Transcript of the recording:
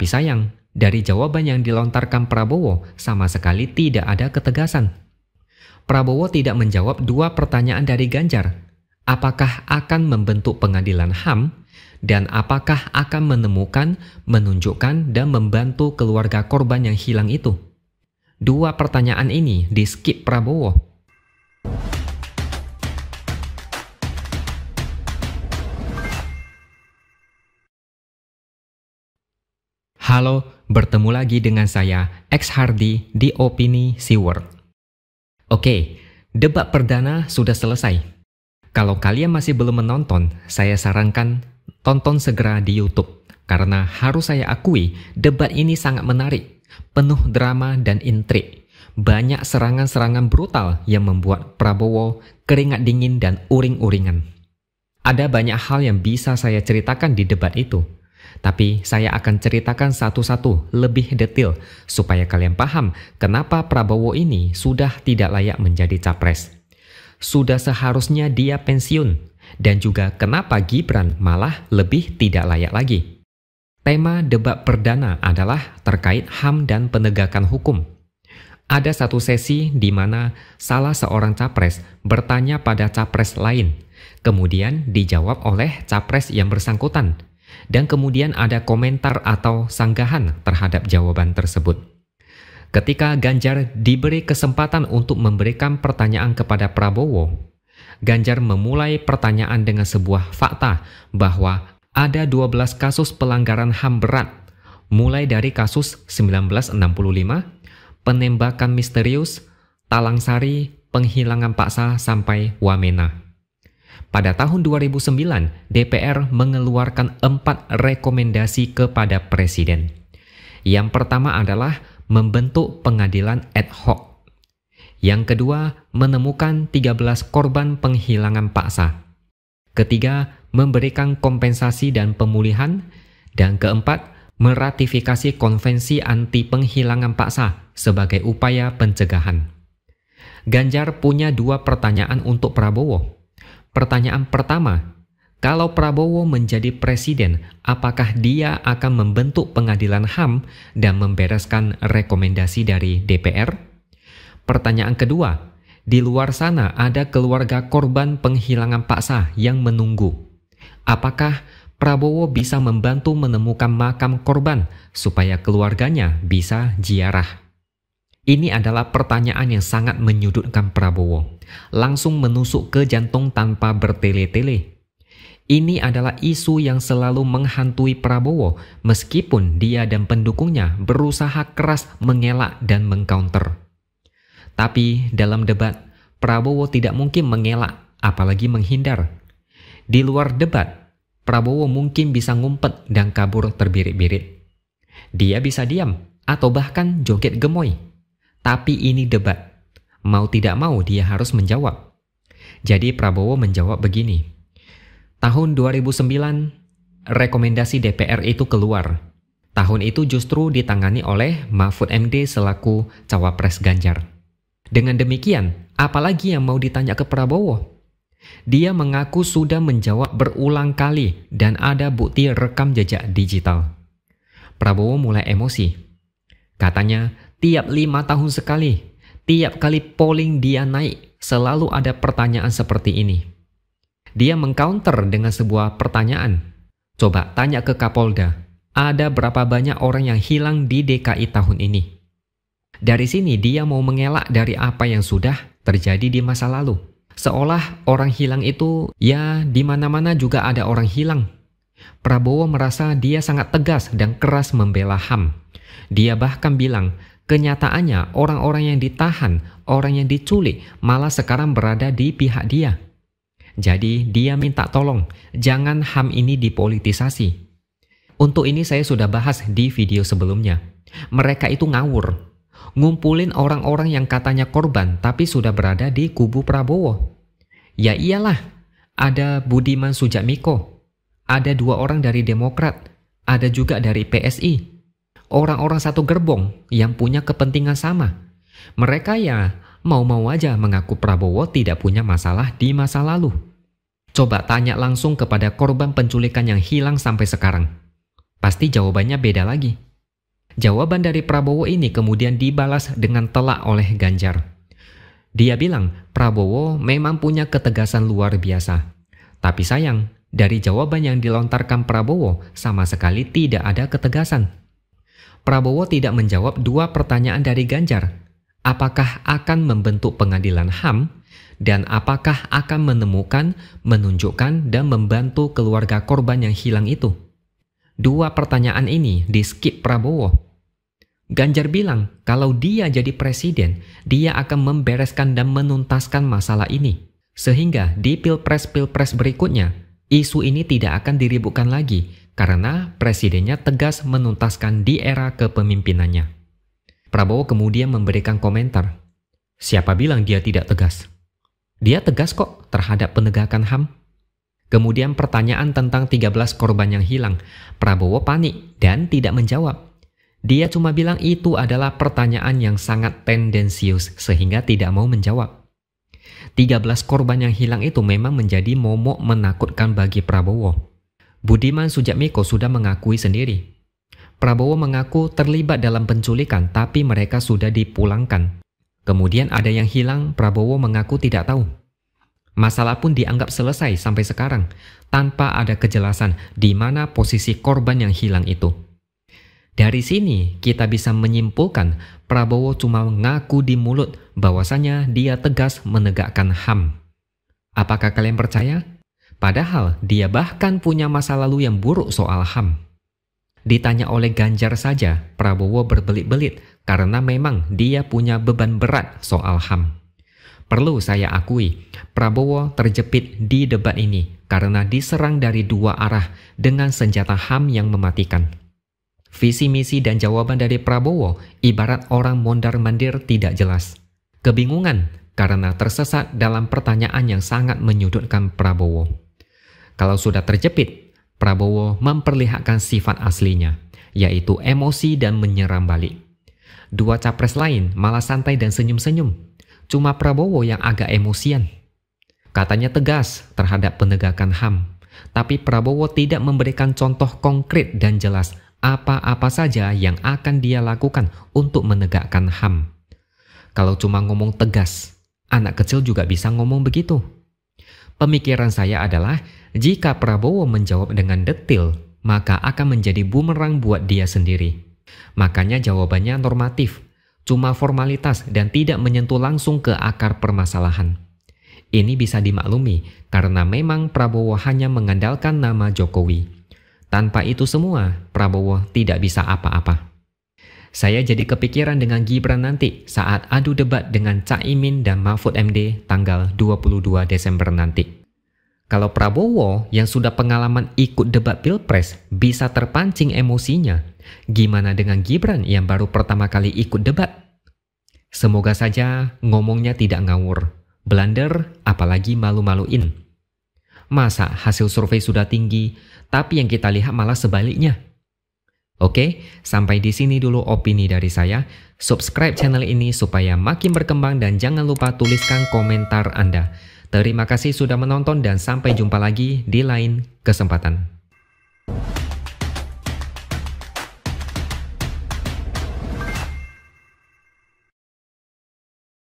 Tapi sayang, dari jawaban yang dilontarkan Prabowo sama sekali tidak ada ketegasan. Prabowo tidak menjawab dua pertanyaan dari Ganjar. Apakah akan membentuk pengadilan HAM dan apakah akan menemukan, menunjukkan dan membantu keluarga korban yang hilang itu? Dua pertanyaan ini di skip Prabowo Halo, bertemu lagi dengan saya, X Hardy di Opini SeaWorld. Oke, debat perdana sudah selesai. Kalau kalian masih belum menonton, saya sarankan tonton segera di YouTube. Karena harus saya akui, debat ini sangat menarik, penuh drama dan intrik. Banyak serangan-serangan brutal yang membuat Prabowo keringat dingin dan uring-uringan. Ada banyak hal yang bisa saya ceritakan di debat itu, tapi saya akan ceritakan satu-satu lebih detail supaya kalian paham kenapa Prabowo ini sudah tidak layak menjadi capres. Sudah seharusnya dia pensiun dan juga kenapa Gibran malah lebih tidak layak lagi. Tema debat perdana adalah terkait HAM dan penegakan hukum. Ada satu sesi di mana salah seorang capres bertanya pada capres lain, kemudian dijawab oleh capres yang bersangkutan dan kemudian ada komentar atau sanggahan terhadap jawaban tersebut. Ketika Ganjar diberi kesempatan untuk memberikan pertanyaan kepada Prabowo, Ganjar memulai pertanyaan dengan sebuah fakta bahwa ada 12 kasus pelanggaran HAM berat, mulai dari kasus 1965, penembakan misterius, talang sari, penghilangan paksa sampai Wamena. Pada tahun 2009, DPR mengeluarkan empat rekomendasi kepada Presiden. Yang pertama adalah membentuk pengadilan ad hoc. Yang kedua, menemukan 13 korban penghilangan paksa. Ketiga, memberikan kompensasi dan pemulihan. Dan keempat, meratifikasi konvensi anti penghilangan paksa sebagai upaya pencegahan. Ganjar punya dua pertanyaan untuk Prabowo. Pertanyaan pertama, kalau Prabowo menjadi presiden, apakah dia akan membentuk pengadilan HAM dan membereskan rekomendasi dari DPR? Pertanyaan kedua, di luar sana ada keluarga korban penghilangan paksa yang menunggu. Apakah Prabowo bisa membantu menemukan makam korban supaya keluarganya bisa ziarah? Ini adalah pertanyaan yang sangat menyudutkan Prabowo. Langsung menusuk ke jantung tanpa bertele-tele. Ini adalah isu yang selalu menghantui Prabowo, meskipun dia dan pendukungnya berusaha keras mengelak dan mengcounter. Tapi dalam debat, Prabowo tidak mungkin mengelak, apalagi menghindar. Di luar debat, Prabowo mungkin bisa ngumpet dan kabur terbirit-birit. Dia bisa diam atau bahkan joget gemoy. Tapi ini debat. Mau tidak mau dia harus menjawab. Jadi Prabowo menjawab begini. Tahun 2009 rekomendasi DPR itu keluar. Tahun itu justru ditangani oleh Mahfud MD selaku cawapres Ganjar. Dengan demikian, apalagi yang mau ditanya ke Prabowo? Dia mengaku sudah menjawab berulang kali dan ada bukti rekam jejak digital. Prabowo mulai emosi. Katanya, Tiap lima tahun sekali, tiap kali polling dia naik, selalu ada pertanyaan seperti ini. Dia mengcounter dengan sebuah pertanyaan. Coba tanya ke Kapolda, ada berapa banyak orang yang hilang di DKI tahun ini? Dari sini dia mau mengelak dari apa yang sudah terjadi di masa lalu. Seolah orang hilang itu ya di mana-mana juga ada orang hilang. Prabowo merasa dia sangat tegas dan keras membela HAM. Dia bahkan bilang Kenyataannya, orang-orang yang ditahan, orang yang diculik, malah sekarang berada di pihak dia. Jadi, dia minta tolong, jangan HAM ini dipolitisasi. Untuk ini, saya sudah bahas di video sebelumnya. Mereka itu ngawur, ngumpulin orang-orang yang katanya korban, tapi sudah berada di kubu Prabowo. Ya iyalah, ada Budiman Sujatmiko, ada dua orang dari Demokrat, ada juga dari PSI, orang-orang satu gerbong yang punya kepentingan sama. Mereka ya mau-mau aja mengaku Prabowo tidak punya masalah di masa lalu. Coba tanya langsung kepada korban penculikan yang hilang sampai sekarang. Pasti jawabannya beda lagi. Jawaban dari Prabowo ini kemudian dibalas dengan telak oleh Ganjar. Dia bilang Prabowo memang punya ketegasan luar biasa. Tapi sayang, dari jawaban yang dilontarkan Prabowo sama sekali tidak ada ketegasan. Prabowo tidak menjawab dua pertanyaan dari Ganjar. Apakah akan membentuk pengadilan HAM dan apakah akan menemukan, menunjukkan dan membantu keluarga korban yang hilang itu? Dua pertanyaan ini di skip Prabowo. Ganjar bilang kalau dia jadi presiden, dia akan membereskan dan menuntaskan masalah ini. Sehingga di pilpres-pilpres berikutnya, isu ini tidak akan diributkan lagi karena presidennya tegas menuntaskan di era kepemimpinannya. Prabowo kemudian memberikan komentar, "Siapa bilang dia tidak tegas? Dia tegas kok terhadap penegakan HAM." Kemudian pertanyaan tentang 13 korban yang hilang, Prabowo panik dan tidak menjawab. Dia cuma bilang itu adalah pertanyaan yang sangat tendensius sehingga tidak mau menjawab. 13 korban yang hilang itu memang menjadi momok menakutkan bagi Prabowo. Budiman Sujatmiko sudah mengakui sendiri. Prabowo mengaku terlibat dalam penculikan tapi mereka sudah dipulangkan. Kemudian ada yang hilang, Prabowo mengaku tidak tahu. Masalah pun dianggap selesai sampai sekarang tanpa ada kejelasan di mana posisi korban yang hilang itu. Dari sini kita bisa menyimpulkan Prabowo cuma mengaku di mulut bahwasanya dia tegas menegakkan HAM. Apakah kalian percaya? Padahal dia bahkan punya masa lalu yang buruk soal HAM. Ditanya oleh Ganjar saja, Prabowo berbelit-belit karena memang dia punya beban berat soal HAM. Perlu saya akui, Prabowo terjepit di debat ini karena diserang dari dua arah dengan senjata HAM yang mematikan. Visi misi dan jawaban dari Prabowo ibarat orang mondar-mandir tidak jelas. Kebingungan karena tersesat dalam pertanyaan yang sangat menyudutkan Prabowo. Kalau sudah terjepit, Prabowo memperlihatkan sifat aslinya, yaitu emosi dan menyeram balik. Dua capres lain malah santai dan senyum-senyum. Cuma Prabowo yang agak emosian. Katanya tegas terhadap penegakan HAM, tapi Prabowo tidak memberikan contoh konkret dan jelas apa-apa saja yang akan dia lakukan untuk menegakkan HAM. Kalau cuma ngomong tegas, anak kecil juga bisa ngomong begitu. Pemikiran saya adalah jika Prabowo menjawab dengan detil, maka akan menjadi bumerang buat dia sendiri. Makanya jawabannya normatif, cuma formalitas dan tidak menyentuh langsung ke akar permasalahan. Ini bisa dimaklumi karena memang Prabowo hanya mengandalkan nama Jokowi. Tanpa itu semua, Prabowo tidak bisa apa-apa. Saya jadi kepikiran dengan Gibran nanti saat adu debat dengan Cak Imin dan Mahfud MD tanggal 22 Desember nanti. Kalau Prabowo yang sudah pengalaman ikut debat pilpres bisa terpancing emosinya, gimana dengan Gibran yang baru pertama kali ikut debat? Semoga saja ngomongnya tidak ngawur, blunder, apalagi malu-maluin. Masa hasil survei sudah tinggi, tapi yang kita lihat malah sebaliknya. Oke, sampai di sini dulu opini dari saya. Subscribe channel ini supaya makin berkembang dan jangan lupa tuliskan komentar Anda. Terima kasih sudah menonton dan sampai jumpa lagi di lain kesempatan.